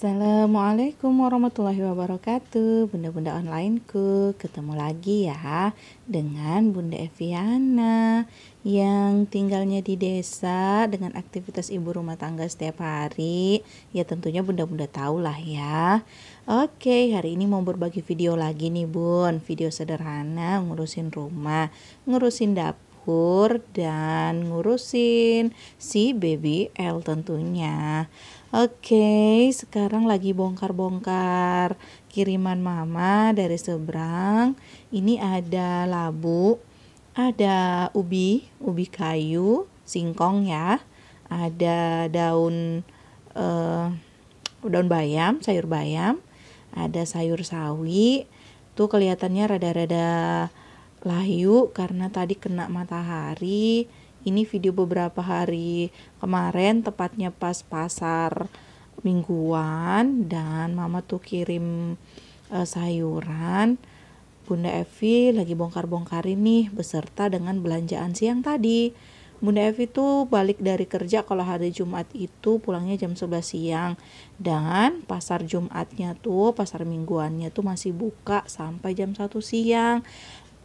Assalamualaikum warahmatullahi wabarakatuh Bunda-bunda onlineku Ketemu lagi ya Dengan Bunda Eviana Yang tinggalnya di desa Dengan aktivitas ibu rumah tangga setiap hari Ya tentunya bunda-bunda tahu lah ya Oke hari ini mau berbagi video lagi nih bun Video sederhana ngurusin rumah Ngurusin dapur sahur dan ngurusin si baby L tentunya. Oke, okay, sekarang lagi bongkar-bongkar kiriman mama dari seberang. Ini ada labu, ada ubi, ubi kayu, singkong ya. Ada daun uh, daun bayam, sayur bayam, ada sayur sawi. Tuh kelihatannya rada-rada layu karena tadi kena matahari. Ini video beberapa hari kemarin tepatnya pas pasar mingguan dan mama tuh kirim uh, sayuran. Bunda Evi lagi bongkar bongkar ini beserta dengan belanjaan siang tadi. Bunda Evi tuh balik dari kerja kalau hari Jumat itu pulangnya jam 11 siang dan pasar Jumatnya tuh pasar mingguannya tuh masih buka sampai jam 1 siang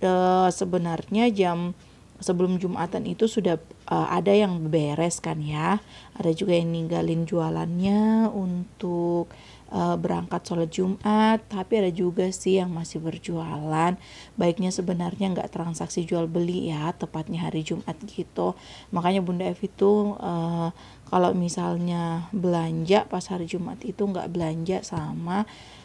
e, sebenarnya jam sebelum Jumatan itu sudah e, ada yang beres kan ya ada juga yang ninggalin jualannya untuk uh, berangkat sholat Jumat, tapi ada juga sih yang masih berjualan. Baiknya sebenarnya nggak transaksi jual beli ya, tepatnya hari Jumat gitu. Makanya Bunda Evi itu uh, eh, kalau misalnya belanja pas hari Jumat itu nggak belanja sama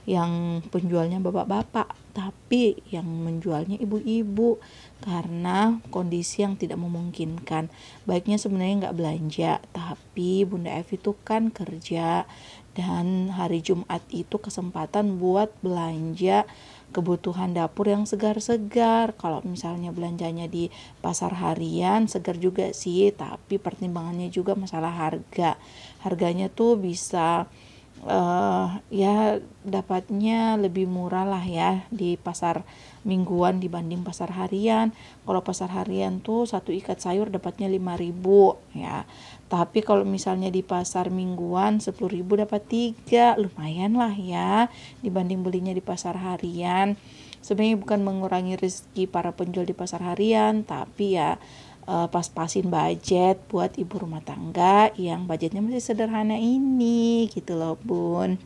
yang penjualnya bapak-bapak, tapi yang menjualnya ibu-ibu karena kondisi yang tidak memungkinkan. Baiknya sebenarnya nggak belanja, tapi tapi Bunda Evi itu kan kerja dan hari Jumat itu kesempatan buat belanja kebutuhan dapur yang segar-segar. Kalau misalnya belanjanya di pasar harian segar juga sih, tapi pertimbangannya juga masalah harga. Harganya tuh bisa uh, ya dapatnya lebih murah lah ya di pasar mingguan dibanding pasar harian. Kalau pasar harian tuh satu ikat sayur dapatnya 5000 ya. Tapi kalau misalnya di pasar mingguan 10.000 dapat 3, lumayan lah ya dibanding belinya di pasar harian. Sebenarnya bukan mengurangi rezeki para penjual di pasar harian, tapi ya eh, pas-pasin budget buat ibu rumah tangga yang budgetnya masih sederhana ini gitu loh bun.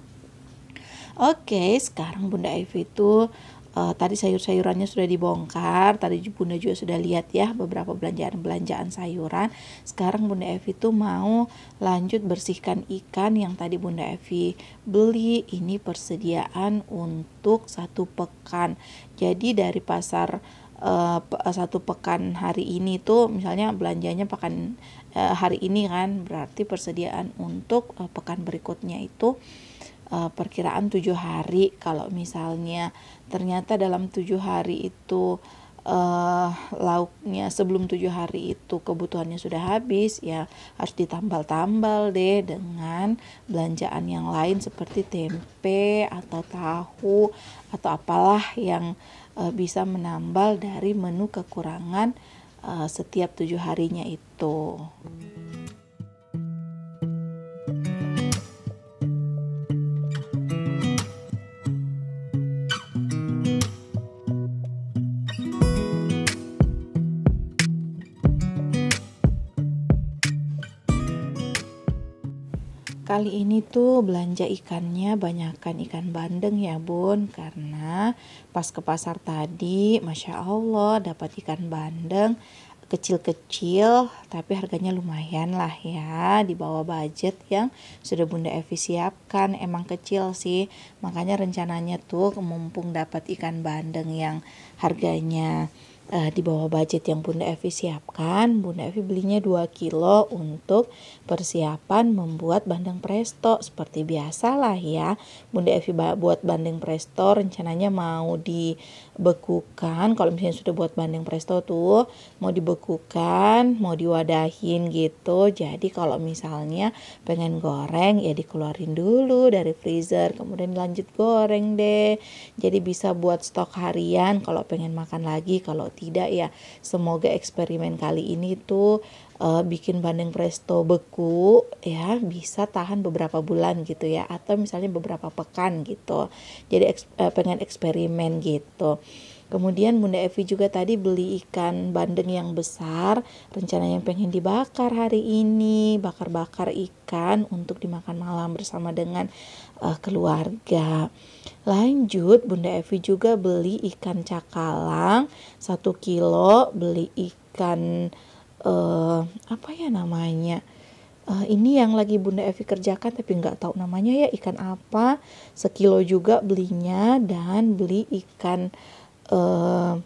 Oke, sekarang Bunda Evi itu uh, tadi sayur-sayurannya sudah dibongkar tadi bunda juga sudah lihat ya beberapa belanjaan-belanjaan sayuran sekarang bunda Evi itu mau lanjut bersihkan ikan yang tadi bunda Evi beli ini persediaan untuk satu pekan jadi dari pasar uh, satu pekan hari ini tuh misalnya belanjanya pekan uh, hari ini kan berarti persediaan untuk uh, pekan berikutnya itu uh, perkiraan tujuh hari kalau misalnya ternyata dalam tujuh hari itu uh, lauknya sebelum tujuh hari itu kebutuhannya sudah habis ya harus ditambal-tambal deh dengan belanjaan yang lain seperti tempe atau tahu atau apalah yang uh, bisa menambal dari menu kekurangan uh, setiap tujuh harinya itu. kali ini tuh belanja ikannya banyakkan ikan bandeng ya bun karena pas ke pasar tadi masya allah dapat ikan bandeng kecil-kecil tapi harganya lumayan lah ya di bawah budget yang sudah Bunda Evi siapkan emang kecil sih makanya rencananya tuh mumpung dapat ikan bandeng yang harganya uh, di bawah budget yang Bunda Evi siapkan, Bunda Evi belinya 2 kilo untuk persiapan membuat bandeng presto seperti biasa lah ya. Bunda Evi buat bandeng presto rencananya mau di bekukan kalau misalnya sudah buat bandeng presto tuh mau dibekukan mau diwadahin gitu jadi kalau misalnya pengen goreng ya dikeluarin dulu dari freezer kemudian lanjut goreng deh jadi bisa buat stok harian kalau pengen makan lagi kalau tidak ya semoga eksperimen kali ini tuh uh, bikin bandeng presto beku ya bisa tahan beberapa bulan gitu ya atau misalnya beberapa pekan gitu jadi eks, uh, pengen eksperimen gitu kemudian Bunda Evi juga tadi beli ikan bandeng yang besar rencana yang pengen dibakar hari ini bakar-bakar ikan untuk dimakan malam bersama dengan uh, keluarga lanjut Bunda Evi juga beli ikan cakalang satu kilo beli ikan uh, apa ya namanya uh, ini yang lagi Bunda Evi kerjakan tapi nggak tahu namanya ya ikan apa sekilo juga belinya dan beli ikan uh,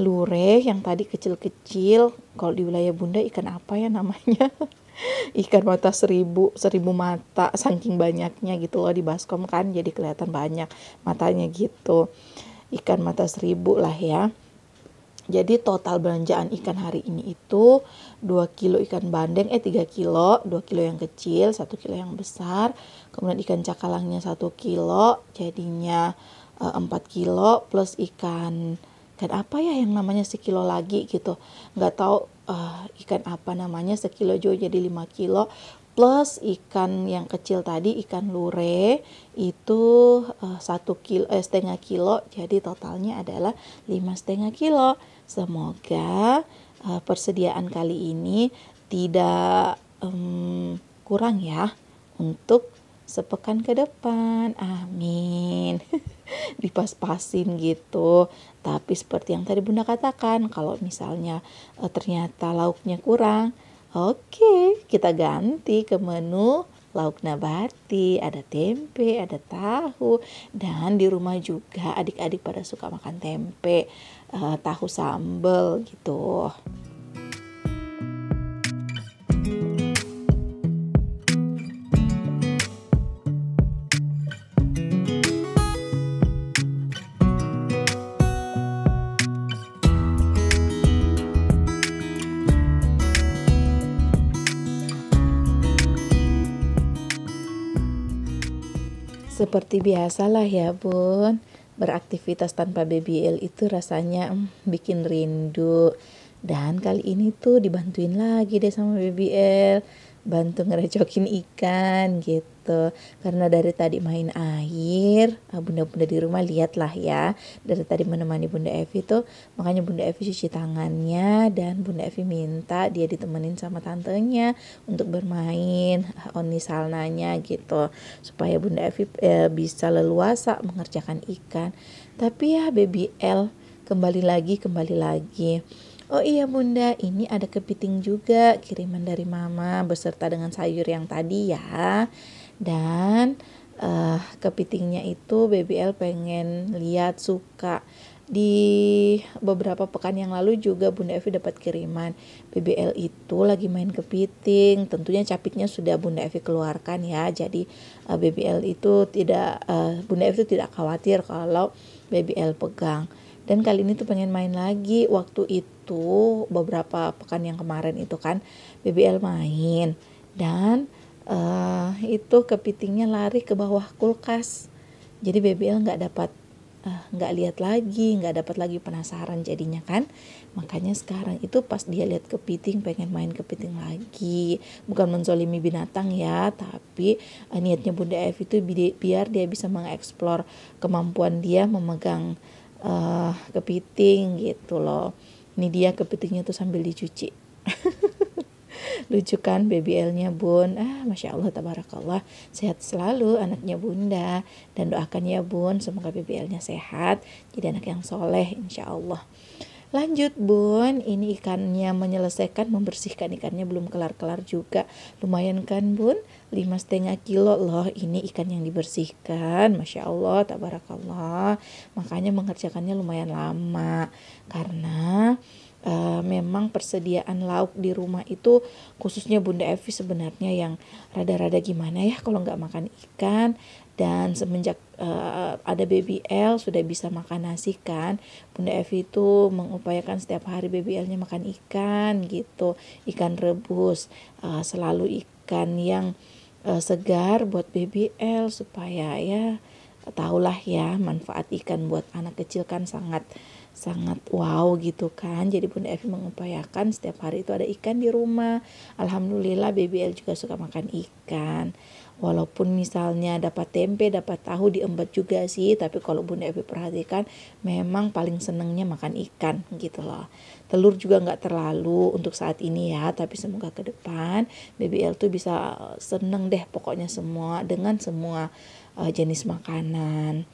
lure yang tadi kecil-kecil kalau di wilayah Bunda ikan apa ya namanya ikan mata seribu seribu mata saking banyaknya gitu loh di baskom kan jadi kelihatan banyak matanya gitu ikan mata seribu lah ya jadi total belanjaan ikan hari ini itu 2 kilo ikan bandeng, eh 3 kilo, 2 kilo yang kecil, 1 kilo yang besar. Kemudian ikan cakalangnya 1 kilo, jadinya e, eh, 4 kilo plus ikan ikan apa ya yang namanya sekilo lagi gitu. Nggak tahu uh, ikan apa namanya sekilo juga jadi 5 kilo plus ikan yang kecil tadi ikan lure itu eh, satu kilo eh, setengah kilo jadi totalnya adalah lima setengah kilo Semoga uh, persediaan kali ini tidak um, kurang ya untuk sepekan ke depan. Amin. Dipas-pasin gitu. Tapi seperti yang tadi Bunda katakan, kalau misalnya uh, ternyata lauknya kurang, oke, okay, kita ganti ke menu lauk nabati, ada tempe, ada tahu, dan di rumah juga adik-adik pada suka makan tempe uh, tahu sambal gitu. Seperti biasalah ya bun beraktivitas tanpa BBL itu rasanya hmm, bikin rindu. Dan kali ini tuh dibantuin lagi deh sama BBL bantu ngerecokin ikan gitu karena dari tadi main air ah, bunda-bunda di rumah lihatlah ya dari tadi menemani bunda Evi tuh makanya bunda Evi cuci tangannya dan bunda Evi minta dia ditemenin sama tantenya untuk bermain ah, oni salnanya gitu supaya bunda Evi eh, bisa leluasa mengerjakan ikan tapi ya baby L kembali lagi kembali lagi Oh iya bunda, ini ada kepiting juga kiriman dari mama beserta dengan sayur yang tadi ya. Dan uh, kepitingnya itu BBL pengen lihat suka. Di beberapa pekan yang lalu juga Bunda Evi dapat kiriman BBL itu lagi main kepiting. Tentunya capitnya sudah Bunda Evi keluarkan ya. Jadi eh, BBL itu tidak eh, Bunda Evi itu tidak khawatir kalau BBL pegang dan kali ini tuh pengen main lagi waktu itu beberapa pekan yang kemarin itu kan BBL main dan uh, itu kepitingnya lari ke bawah kulkas jadi BBL nggak dapat eh, nggak uh, lihat lagi nggak dapat lagi penasaran jadinya kan makanya sekarang itu pas dia lihat kepiting pengen main kepiting lagi bukan menzolimi binatang ya tapi eh, niatnya bunda F itu biar dia bisa mengeksplor kemampuan dia memegang uh, kepiting gitu loh ini dia kepitingnya tuh sambil dicuci lucu kan BBL-nya bun ah masya Allah tabarakallah sehat selalu anaknya bunda dan doakan ya bun semoga BBL-nya sehat jadi anak yang soleh insya Allah lanjut bun ini ikannya menyelesaikan membersihkan ikannya belum kelar-kelar juga lumayan kan bun lima setengah kilo loh ini ikan yang dibersihkan Masya Allah tabarakallah makanya mengerjakannya lumayan lama karena e, memang persediaan lauk di rumah itu khususnya Bunda Evi sebenarnya yang rada-rada gimana ya kalau nggak makan ikan dan semenjak uh, ada L sudah bisa makan nasi kan Bunda Evi itu mengupayakan setiap hari L nya makan ikan gitu ikan rebus uh, selalu ikan yang uh, segar buat BBL supaya ya tahulah ya manfaat ikan buat anak kecil kan sangat sangat wow gitu kan jadi Bunda Evi mengupayakan setiap hari itu ada ikan di rumah Alhamdulillah BBL juga suka makan ikan walaupun misalnya dapat tempe dapat tahu diembat juga sih tapi kalau bunda Evi perhatikan memang paling senengnya makan ikan gitu loh telur juga nggak terlalu untuk saat ini ya tapi semoga ke depan BBL tuh bisa seneng deh pokoknya semua dengan semua uh, jenis makanan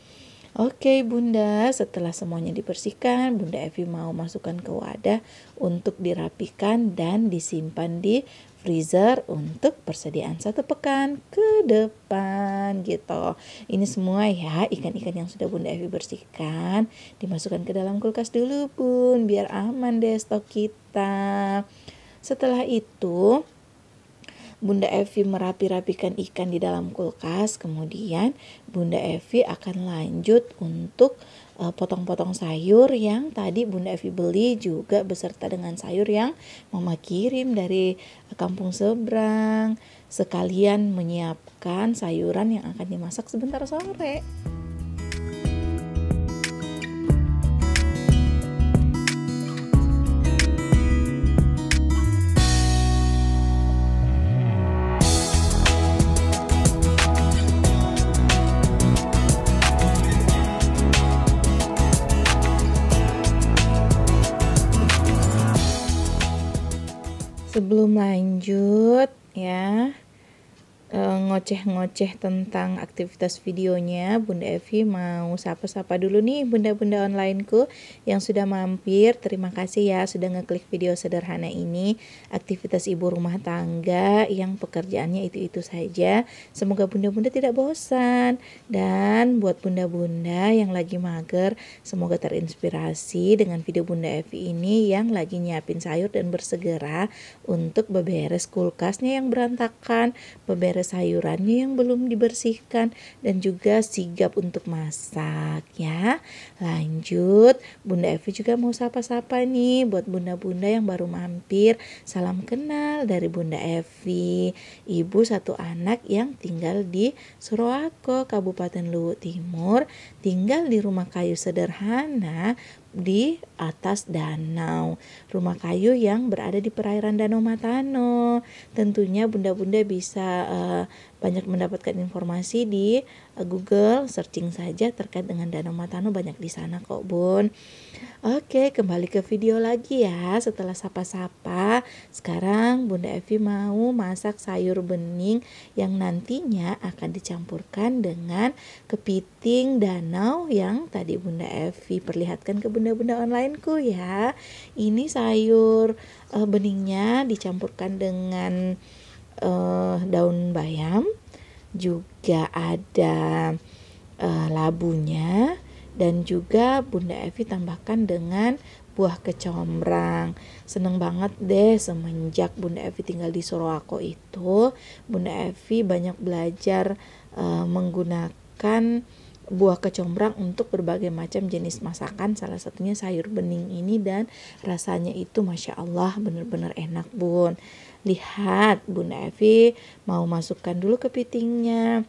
Oke bunda, setelah semuanya dibersihkan, bunda Evi mau masukkan ke wadah untuk dirapikan dan disimpan di freezer untuk persediaan satu pekan ke depan gitu. Ini semua ya ikan-ikan yang sudah Bunda Evi bersihkan dimasukkan ke dalam kulkas dulu pun biar aman deh stok kita. Setelah itu Bunda Evi merapi-rapikan ikan di dalam kulkas, kemudian Bunda Evi akan lanjut untuk eh, potong-potong sayur yang tadi Bunda Evi beli juga beserta dengan sayur yang Mama kirim dari kampung seberang. Sekalian menyiapkan sayuran yang akan dimasak sebentar sore. 7 ngoceh-ngoceh tentang aktivitas videonya, Bunda Evi mau sapa-sapa dulu nih bunda-bunda onlineku yang sudah mampir. Terima kasih ya sudah ngeklik video sederhana ini. Aktivitas ibu rumah tangga yang pekerjaannya itu-itu saja. Semoga bunda-bunda tidak bosan. Dan buat bunda-bunda yang lagi mager, semoga terinspirasi dengan video Bunda Evi ini yang lagi nyiapin sayur dan bersegera untuk beberes kulkasnya yang berantakan, beberes sayur kotorannya yang belum dibersihkan dan juga sigap untuk masak ya. Lanjut, Bunda Evi juga mau sapa-sapa nih buat bunda-bunda yang baru mampir. Salam kenal dari Bunda Evi, ibu satu anak yang tinggal di Suroako, Kabupaten Luwu Timur tinggal di rumah kayu sederhana di atas danau. Rumah kayu yang berada di perairan Danau Matano. Tentunya bunda-bunda bisa uh, banyak mendapatkan informasi di Eh, Google searching saja terkait dengan Danau Matano banyak di sana kok bun Oke kembali ke video lagi ya setelah sapa-sapa sekarang Bunda Evi mau masak sayur bening yang nantinya akan dicampurkan dengan kepiting danau yang tadi Bunda Evi perlihatkan ke bunda-bunda onlineku ya ini sayur eh, beningnya dicampurkan dengan uh, daun bayam juga ada e, labunya dan juga Bunda Evi tambahkan dengan buah kecombrang. Seneng banget deh semenjak Bunda Evi tinggal di Soroako itu, Bunda Evi banyak belajar e, menggunakan buah kecombrang untuk berbagai macam jenis masakan salah satunya sayur bening ini dan rasanya itu masya Allah benar-benar enak bun Lihat, Bunda Evi mau masukkan dulu kepitingnya.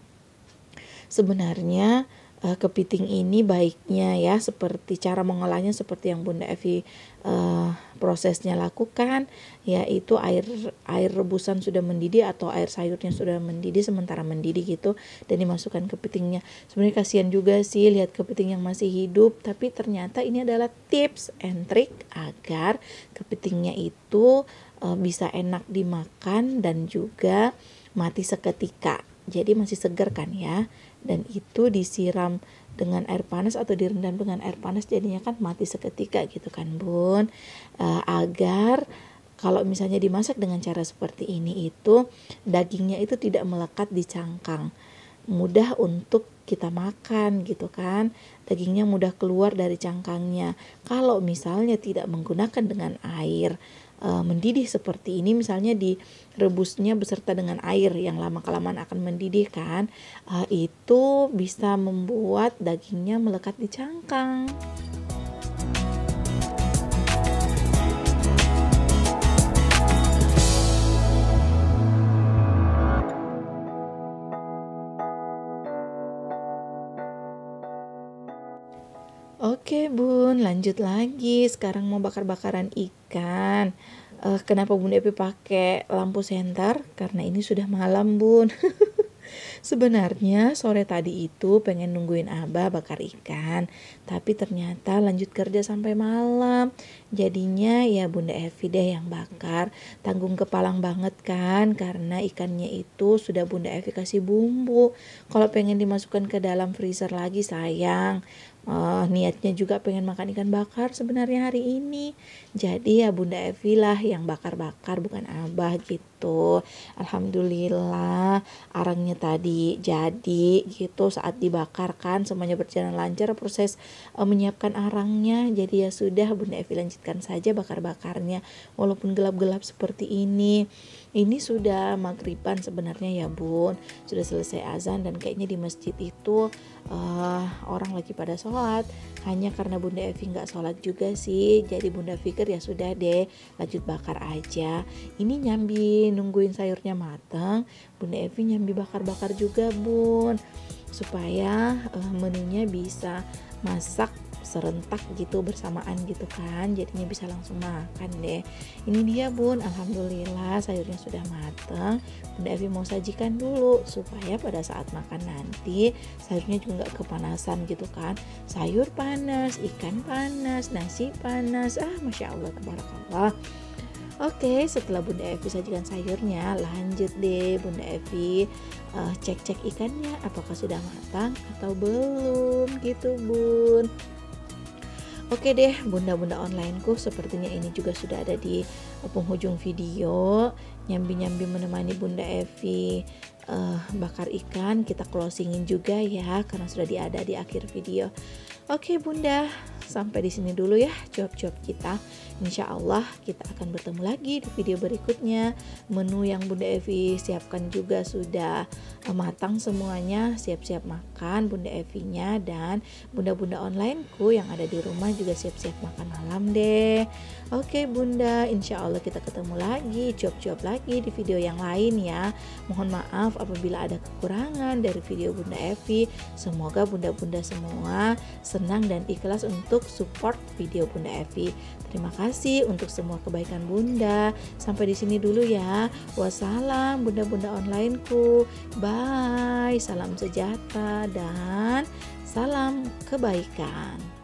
Sebenarnya uh, kepiting ini baiknya ya seperti cara mengolahnya seperti yang Bunda Evi uh, prosesnya lakukan yaitu air air rebusan sudah mendidih atau air sayurnya sudah mendidih sementara mendidih gitu dan dimasukkan kepitingnya sebenarnya kasihan juga sih lihat kepiting yang masih hidup tapi ternyata ini adalah tips and trick agar kepitingnya itu uh, bisa enak dimakan dan juga mati seketika jadi masih segar kan ya dan itu disiram dengan air panas atau direndam dengan air panas jadinya kan mati seketika gitu kan bun e, agar kalau misalnya dimasak dengan cara seperti ini itu dagingnya itu tidak melekat di cangkang mudah untuk kita makan gitu kan dagingnya mudah keluar dari cangkangnya kalau misalnya tidak menggunakan dengan air uh, mendidih seperti ini misalnya direbusnya beserta dengan air yang lama kelamaan akan mendidih kan uh, itu bisa membuat dagingnya melekat di cangkang. lanjut lagi sekarang mau bakar-bakaran ikan uh, kenapa Bunda Epi pakai lampu senter karena ini sudah malam Bun Sebenarnya sore tadi itu pengen nungguin Abah bakar ikan, tapi ternyata lanjut kerja sampai malam. Jadinya ya Bunda Evi deh yang bakar. Tanggung kepalang banget kan karena ikannya itu sudah Bunda Evi kasih bumbu. Kalau pengen dimasukkan ke dalam freezer lagi sayang. Uh, niatnya juga pengen makan ikan bakar sebenarnya hari ini. Jadi ya Bunda Evi lah yang bakar-bakar bukan Abah gitu. Alhamdulillah arangnya tadi jadi gitu saat dibakarkan semuanya berjalan lancar proses uh, menyiapkan arangnya. Jadi ya sudah Bunda Evi lanjutkan saja bakar-bakarnya walaupun gelap-gelap seperti ini ini sudah maghriban sebenarnya ya bun sudah selesai azan dan kayaknya di masjid itu uh, orang lagi pada sholat hanya karena bunda Evi nggak sholat juga sih jadi bunda pikir ya sudah deh lanjut bakar aja ini nyambi nungguin sayurnya mateng bunda Evi nyambi bakar-bakar juga bun supaya uh, menunya bisa masak serentak gitu bersamaan gitu kan jadinya bisa langsung makan deh ini dia bun alhamdulillah sayurnya sudah matang bunda Evi mau sajikan dulu supaya pada saat makan nanti sayurnya juga nggak kepanasan gitu kan sayur panas ikan panas nasi panas ah masya Allah tabarakallah Oke, setelah Bunda Evi sajikan sayurnya, lanjut deh Bunda Evi eh, cek-cek uh, ikannya apakah sudah matang atau belum gitu, Bun. Oke deh, bunda-bunda onlineku sepertinya ini juga sudah ada di eh, penghujung video. Nyambi-nyambi menemani Bunda Evi uh, bakar ikan, kita closingin juga ya karena sudah diada di akhir video. Oke Bunda, sampai di sini dulu ya cuap-cuap kita. Insya Allah kita akan bertemu lagi di video berikutnya. Menu yang Bunda Evi siapkan juga sudah eh, matang semuanya. Siap-siap makan Bunda Evinya dan bunda-bunda onlineku yang ada di rumah juga siap-siap makan malam deh. Oke Bunda, insya Allah kita ketemu lagi, cuap-cuap lagi di video yang lain ya. Mohon maaf apabila ada kekurangan dari video Bunda Evi. Semoga bunda-bunda semua senang dan ikhlas untuk support video Bunda Evi. Terima kasih kasih untuk semua kebaikan Bunda. Sampai di sini dulu ya. Wassalam Bunda-bunda onlineku. Bye. Salam sejahtera dan salam kebaikan.